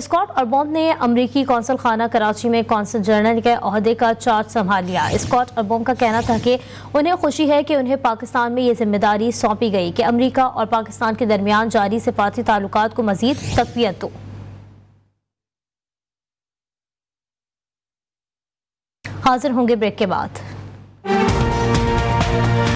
Scott अरबोंद ने अमरीकी council खाना कराची में कौंसल जनरल के अहदे का चार्ज संभाल लिया स्कॉट अरबोंद का कहना था कि उन्हें खुशी है कि उन्हें पाकिस्तान में ये जिम्मेदारी सौंपी गई कि अमरीका और पाकिस्तान के दरमियान जारी सिफारती ताल्लुक को मजीद तकवीत दो हाजिर होंगे ब्रेक के बाद